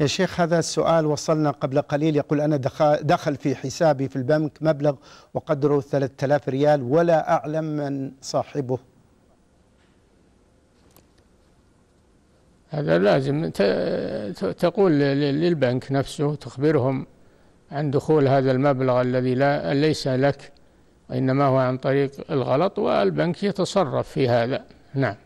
يا شيخ هذا السؤال وصلنا قبل قليل يقول أنا دخل في حسابي في البنك مبلغ وقدره 3000 ريال ولا أعلم من صاحبه هذا لازم تقول للبنك نفسه تخبرهم عن دخول هذا المبلغ الذي لا ليس لك وإنما هو عن طريق الغلط والبنك يتصرف في هذا نعم